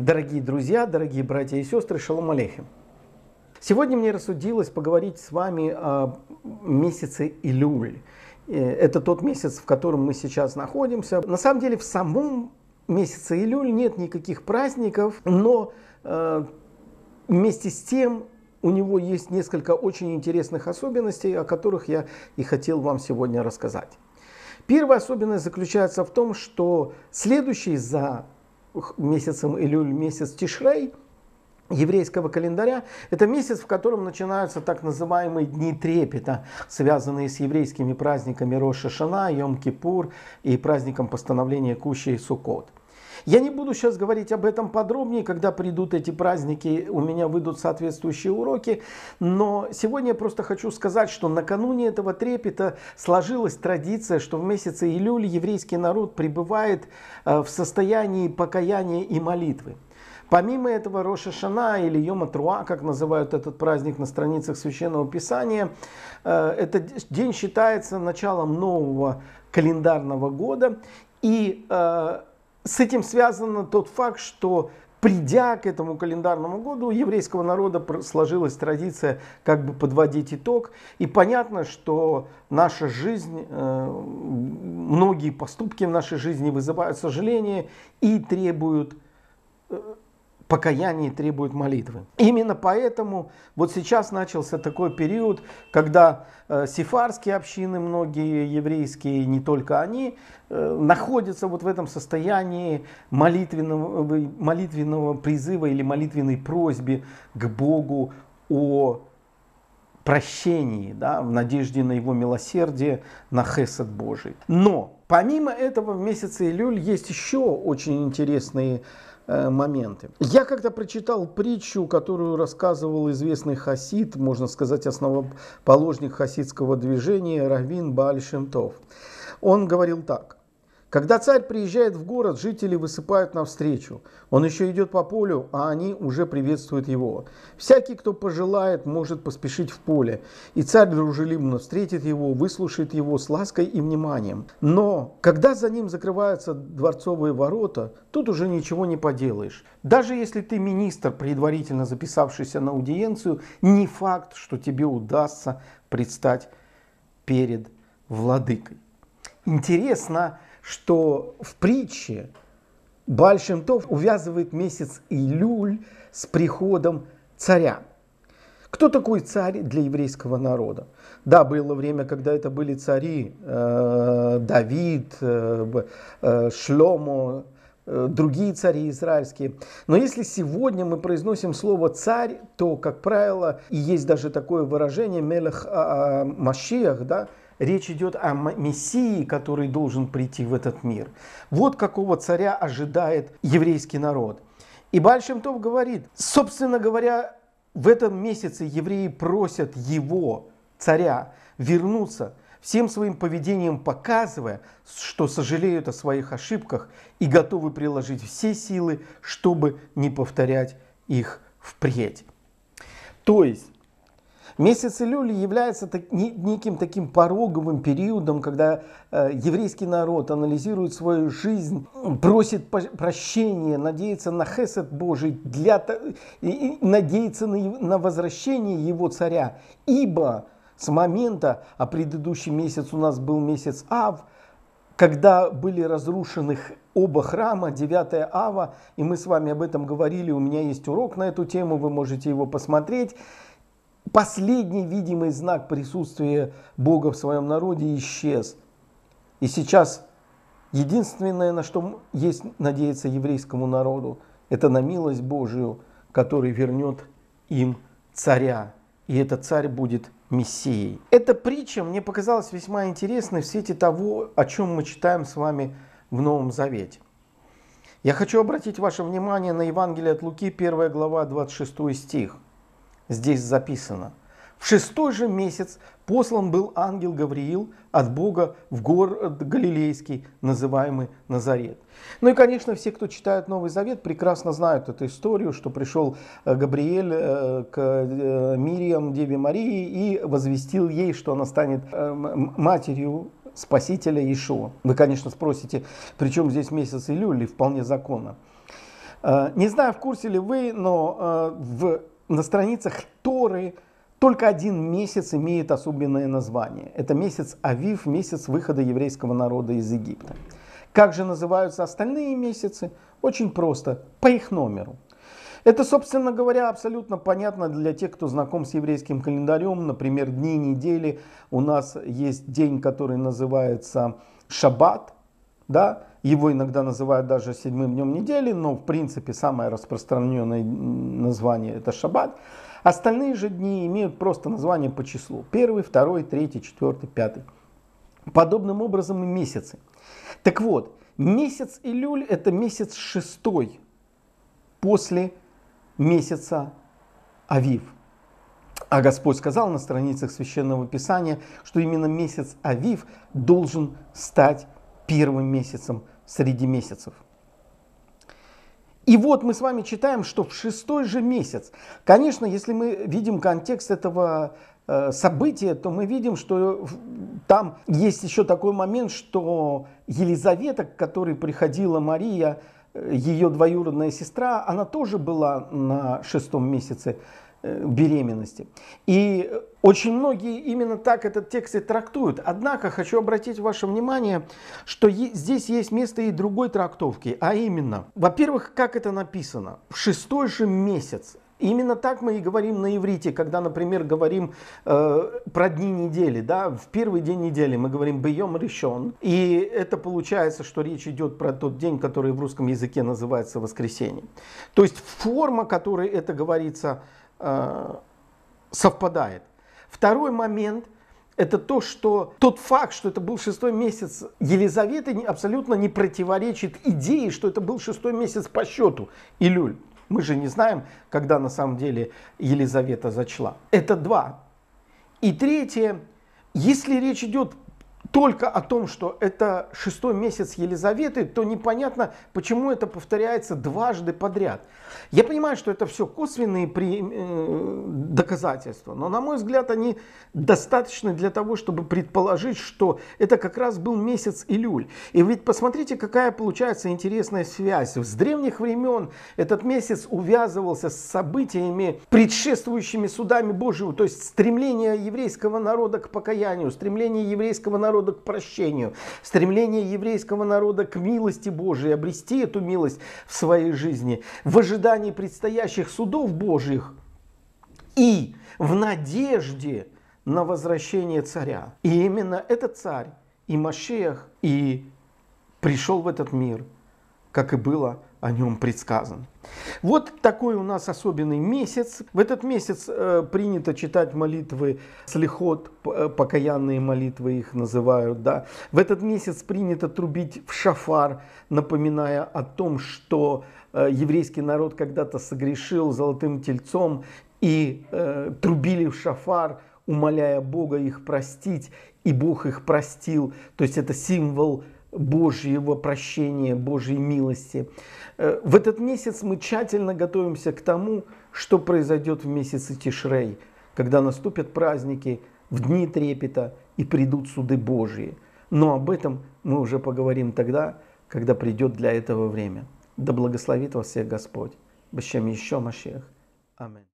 Дорогие друзья, дорогие братья и сестры, шалом алейхим. Сегодня мне рассудилось поговорить с вами о месяце Илюль. Э, это тот месяц, в котором мы сейчас находимся. На самом деле в самом месяце Илюль нет никаких праздников, но э, вместе с тем у него есть несколько очень интересных особенностей, о которых я и хотел вам сегодня рассказать. Первая особенность заключается в том, что следующий за месяцем Илюль, месяц Тишрей еврейского календаря. Это месяц, в котором начинаются так называемые дни трепета, связанные с еврейскими праздниками Роша Шана, Йом-Кипур и праздником постановления Кущи и Суккот. Я не буду сейчас говорить об этом подробнее, когда придут эти праздники, у меня выйдут соответствующие уроки, но сегодня я просто хочу сказать, что накануне этого трепета сложилась традиция, что в месяце Илюль еврейский народ пребывает э, в состоянии покаяния и молитвы. Помимо этого Роша Шана или Йома Труа, как называют этот праздник на страницах Священного Писания, э, этот день считается началом нового календарного года. И э, с этим связан тот факт, что придя к этому календарному году, у еврейского народа сложилась традиция как бы подводить итог. И понятно, что наша жизнь, э, многие поступки в нашей жизни вызывают сожаление и требуют э, покаяние требует молитвы. Именно поэтому вот сейчас начался такой период, когда э, сифарские общины, многие еврейские, не только они, э, находятся вот в этом состоянии молитвенного, э, молитвенного призыва или молитвенной просьбе к Богу о прощении, да, в надежде на его милосердие, на хесед Божий. Но помимо этого в месяце Илюль есть еще очень интересные э, моменты. Я когда прочитал притчу, которую рассказывал известный хасид, можно сказать, основоположник хасидского движения Равин Бааль Шемтов. Он говорил так. Когда царь приезжает в город, жители высыпают навстречу. Он еще идет по полю, а они уже приветствуют его. Всякий, кто пожелает, может поспешить в поле. И царь дружелюбно встретит его, выслушает его с лаской и вниманием. Но когда за ним закрываются дворцовые ворота, тут уже ничего не поделаешь. Даже если ты министр, предварительно записавшийся на аудиенцию, не факт, что тебе удастся предстать перед владыкой. Интересно, что в притче Бальшемтов увязывает месяц Илюль с приходом царя. Кто такой царь для еврейского народа? Да, было время, когда это были цари э, Давид, э, э, Шлемо, э, другие цари израильские. Но если сегодня мы произносим слово «царь», то, как правило, и есть даже такое выражение «мелех а, а, машиях», да, Речь идет о Мессии, который должен прийти в этот мир. Вот какого царя ожидает еврейский народ. И Большим Тов говорит, собственно говоря, в этом месяце евреи просят его, царя, вернуться, всем своим поведением показывая, что сожалеют о своих ошибках и готовы приложить все силы, чтобы не повторять их впредь. То есть Месяц Илюль является так, неким таким пороговым периодом, когда э, еврейский народ анализирует свою жизнь, просит прощения, надеется на хесед Божий, для, и, и, надеется на, на возвращение его царя. Ибо с момента, а предыдущий месяц у нас был месяц Ав, когда были разрушены оба храма, 9 Ава, и мы с вами об этом говорили, у меня есть урок на эту тему, вы можете его посмотреть последний видимый знак присутствия Бога в своем народе исчез. И сейчас единственное, на что есть надеяться еврейскому народу, это на милость Божию, который вернет им царя. И этот царь будет Мессией. Эта притча мне показалась весьма интересной в свете того, о чем мы читаем с вами в Новом Завете. Я хочу обратить ваше внимание на Евангелие от Луки, 1 глава, 26 стих – здесь записано. В шестой же месяц послан был ангел Гавриил от Бога в город Галилейский, называемый Назарет. Ну и, конечно, все, кто читает Новый Завет, прекрасно знают эту историю, что пришел э, Габриэль э, к э, Мириам, Деве Марии, и возвестил ей, что она станет матерью Спасителя Иешуа. Вы, конечно, спросите, при чем здесь месяц Илюли? Вполне законно. Не знаю, в курсе ли вы, но в на страницах Торы только один месяц имеет особенное название. Это месяц Авив, месяц выхода еврейского народа из Египта. Как же называются остальные месяцы? Очень просто, по их номеру. Это, собственно говоря, абсолютно понятно для тех, кто знаком с еврейским календарем. Например, дни недели. У нас есть день, который называется Шаббат. Да? Его иногда называют даже седьмым днем недели, но в принципе самое распространенное название это шаббат. Остальные же дни имеют просто название по числу. Первый, второй, третий, четвертый, пятый. Подобным образом и месяцы. Так вот, месяц Илюль это месяц шестой после месяца Авив. А Господь сказал на страницах Священного Писания, что именно месяц Авив должен стать первым месяцем среди месяцев. И вот мы с вами читаем, что в шестой же месяц, конечно, если мы видим контекст этого э, события, то мы видим, что там есть еще такой момент, что Елизавета, к которой приходила Мария, э, ее двоюродная сестра, она тоже была на шестом месяце Э, беременности. И э, очень многие именно так этот текст и трактуют. Однако хочу обратить ваше внимание, что здесь есть место и другой трактовки, а именно, во-первых, как это написано, в шестой же месяц Именно так мы и говорим на иврите, когда, например, говорим э, про дни недели. Да? В первый день недели мы говорим «бьем решен». И это получается, что речь идет про тот день, который в русском языке называется воскресенье. То есть форма, которой это говорится Э, совпадает. Второй момент – это то, что тот факт, что это был шестой месяц Елизаветы, абсолютно не противоречит идее, что это был шестой месяц по счету Илюль. Мы же не знаем, когда на самом деле Елизавета зачла. Это два. И третье, если речь идет только о том, что это шестой месяц Елизаветы, то непонятно, почему это повторяется дважды подряд. Я понимаю, что это все косвенные при, э, доказательства, но, на мой взгляд, они достаточны для того, чтобы предположить, что это как раз был месяц Илюль. И ведь посмотрите, какая получается интересная связь. С древних времен этот месяц увязывался с событиями, предшествующими судами Божьего, то есть стремление еврейского народа к покаянию, стремление еврейского народа народа к прощению, стремление еврейского народа к милости Божией, обрести эту милость в своей жизни, в ожидании предстоящих судов Божьих и в надежде на возвращение царя. И именно этот царь и Машех и пришел в этот мир, как и было о нем предсказан. Вот такой у нас особенный месяц. В этот месяц э, принято читать молитвы слехот, э, покаянные молитвы их называют. Да. В этот месяц принято трубить в шафар, напоминая о том, что э, еврейский народ когда-то согрешил золотым тельцом и э, трубили в шафар, умоляя Бога их простить, и Бог их простил. То есть это символ Божьего прощения, Божьей милости. Э, в этот месяц мы тщательно готовимся к тому, что произойдет в месяце Тишрей, когда наступят праздники, в дни трепета и придут суды Божьи. Но об этом мы уже поговорим тогда, когда придет для этого время. Да благословит вас всех Господь. Бащем еще Машех. Аминь.